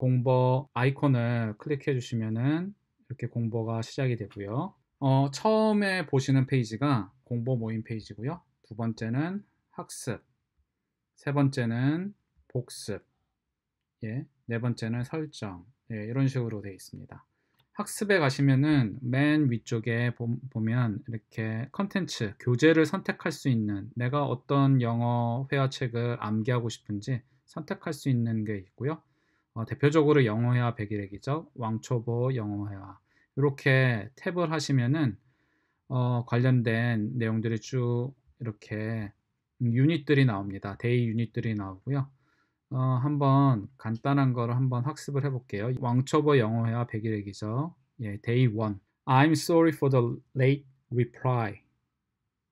공버 아이콘을 클릭해 주시면은 이렇게 공버가 시작이 되고요. 어, 처음에 보시는 페이지가 공보 모임 페이지고요. 두 번째는 학습, 세 번째는 복습, 예, 네 번째는 설정, 예, 이런 식으로 되어 있습니다. 학습에 가시면은 맨 위쪽에 보, 보면 이렇게 컨텐츠, 교재를 선택할 수 있는 내가 어떤 영어 회화책을 암기하고 싶은지 선택할 수 있는 게 있고요. 어, 대표적으로 영어회화 백일액이죠. 왕초보 영어회화 이렇게 탭을 하시면은 어, 관련된 내용들이 쭉 이렇게 유닛들이 나옵니다. 데이 유닛들이 나오고요. 어, 한번 간단한 거를 한번 학습을 해볼게요. 왕초보 영어회화 백일액이죠. 예, 데이 1. I'm sorry for the late reply.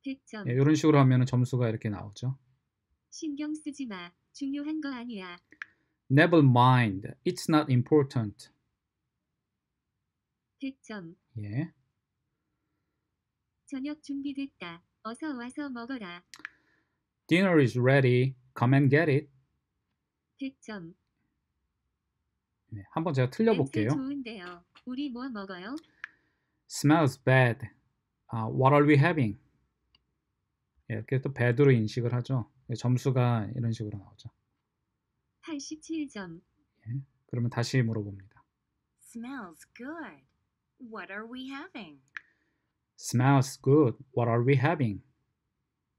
예, 이런 식으로 하면 점수가 이렇게 나오죠. 신경 쓰지 마. 중요한 거 아니야. Never mind. It's not important. 100점. 예. 저녁 준비됐다. 어서 와서 먹어라. Dinner is ready. Come and get it. 100점. 네, 한번 제가 틀려 볼게요. 좋은데요. 우리 뭐 먹어요? Smells bad. Uh, what are we having? 이렇게 또 bad로 인식을 하죠. 점수가 이런 식으로 나오죠. 87점. 예, 그러면 다시 물어봅니다. Smells good. What are we having? Smells good. What are we having?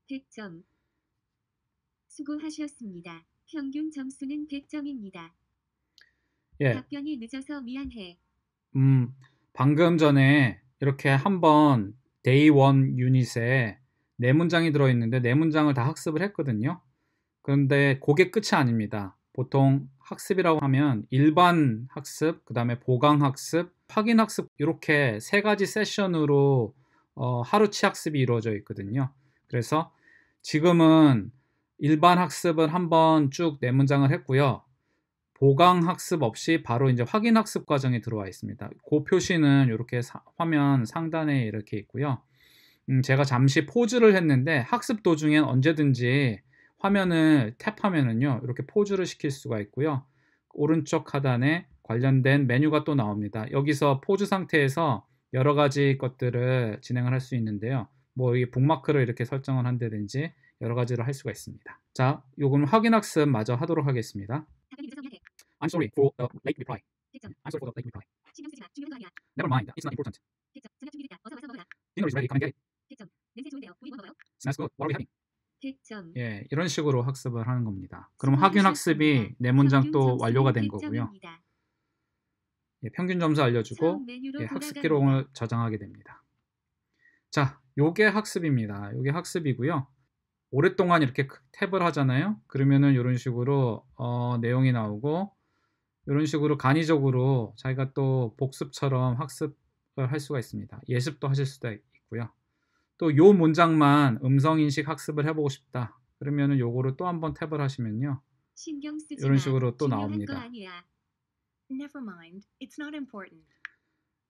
100점. 수고하셨습니다. 평균 점수는 100점입니다. 예. 답변이 늦어서 미안해. 음, 방금 전에 이렇게 한번 Day 1 유닛에 네 문장이 들어있는데 네 문장을 다 학습을 했거든요. 그런데 그게 끝이 아닙니다. 보통 학습이라고 하면 일반 학습, 그 다음에 보강 학습, 확인 학습 이렇게 세 가지 세션으로 어, 하루치 학습이 이루어져 있거든요. 그래서 지금은 일반 학습을 한번 쭉내 문장을 했고요. 보강 학습 없이 바로 이제 확인 학습 과정에 들어와 있습니다. 그 표시는 이렇게 사, 화면 상단에 이렇게 있고요. 음, 제가 잠시 포즈를 했는데 학습 도중엔 언제든지 화면을 탭하면은요 이렇게 포즈를 시킬 수가 있고요 오른쪽 하단에 관련된 메뉴가 또 나옵니다 여기서 포즈 상태에서 여러 가지 것들을 진행을 할 수 있는데요 뭐 이게 북마크를 이렇게 설정을 한다든지 여러 가지를 할 수가 있습니다 자 요건 확인 학습 마저 하도록 하겠습니다 I'm sorry for the late reply I'm sorry for the late reply Never mind it's not important Dinner is ready come and get it Smells good what are we having 하면 예, 이런 식으로 학습을 하는 겁니다. 그럼 음, 학윤 학습이 네 문장 또 완료가 된 거고요. 예, 평균 점수 알려주고 예, 학습 기록을 저장하게 됩니다. 자, 요게 학습입니다. 요게 학습이고요. 오랫동안 이렇게 탭을 하잖아요. 그러면은 이런 식으로 어, 내용이 나오고 이런 식으로 간이적으로 자기가 또 복습처럼 학습을 할 수가 있습니다. 예습도 하실 수도 있고요. 또요 문장만 음성 인식 학습을 해보고 싶다. 그러면은 요거를 또 한번 탭을 하시면요. 이런 식으로 또 나옵니다. Never mind, it's not important.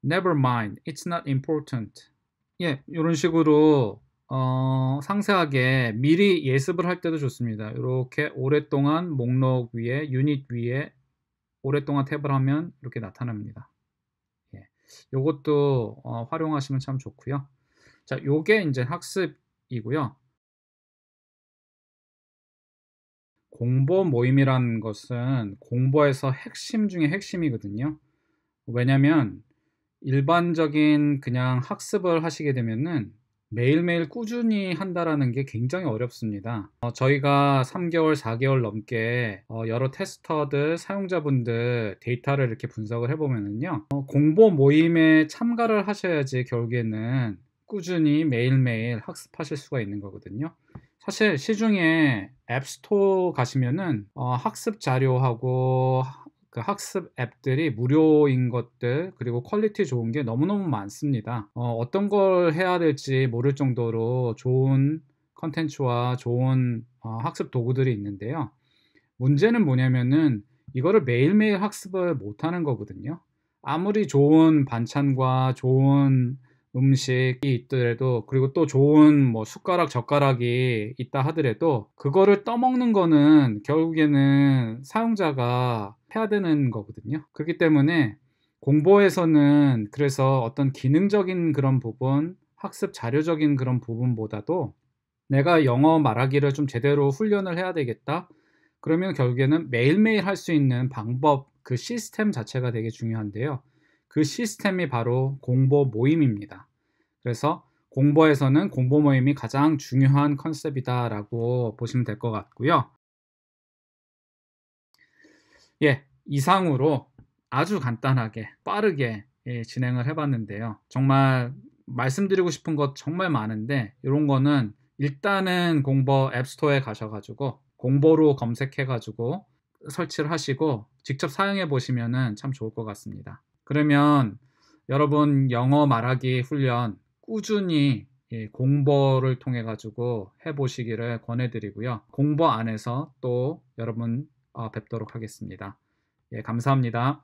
Never mind, it's not important. 예, 이런 식으로 어, 상세하게 미리 예습을 할 때도 좋습니다. 이렇게 오랫동안 목록 위에 유닛 위에 오랫동안 탭을 하면 이렇게 나타납니다. 예, 이것도 어, 활용하시면 참 좋고요. 자, 요게 이제 학습이고요. 공보 모임이라는 것은 공보에서 핵심 중에 핵심이거든요. 왜냐면 일반적인 그냥 학습을 하시게 되면은 매일매일 꾸준히 한다라는 게 굉장히 어렵습니다. 어, 저희가 3개월, 4개월 넘게 어, 여러 테스터들, 사용자분들 데이터를 이렇게 분석을 해보면은요. 어, 공보 모임에 참가를 하셔야지 결국에는 꾸준히 매일매일 학습하실 수가 있는 거거든요. 사실 시중에 앱스토어 가시면은 어, 학습 자료하고 그 학습 앱들이 무료인 것들 그리고 퀄리티 좋은 게 너무너무 많습니다. 어, 떤걸 해야 될지 모를 정도로 좋은 컨텐츠와 좋은 어, 학습 도구들이 있는데요. 문제는 뭐냐면은 이거를 매일매일 학습을 못하는 거거든요. 아무리 좋은 반찬과 좋은 음식이 있더라도 그리고 또 좋은 뭐 숟가락 젓가락이 있다 하더라도 그거를 떠먹는 거는 결국에는 사용자가 해야 되는 거거든요. 그렇기 때문에 공부에서는 그래서 어떤 기능적인 그런 부분, 학습 자료적인 그런 부분보다도 내가 영어 말하기를 좀 제대로 훈련을 해야 되겠다. 그러면 결국에는 매일매일 할 수 있는 방법, 그 시스템 자체가 되게 중요한데요. 그 시스템이 바로 공보 모임입니다. 그래서 공보에서는 공보 모임이 가장 중요한 컨셉이다라고 보시면 될 것 같고요. 예, 이상으로 아주 간단하게 빠르게 예, 진행을 해봤는데요. 정말 말씀드리고 싶은 것 정말 많은데 이런 거는 일단은 공보 앱스토어에 가셔가지고 공보로 검색해가지고 설치를 하시고 직접 사용해 보시면참 좋을 것 같습니다. 그러면 여러분 영어 말하기 훈련 꾸준히 예, 공부를 통해 가지고 해보시기를 권해드리고요. 공부 안에서 또 여러분 아, 뵙도록 하겠습니다. 예, 감사합니다.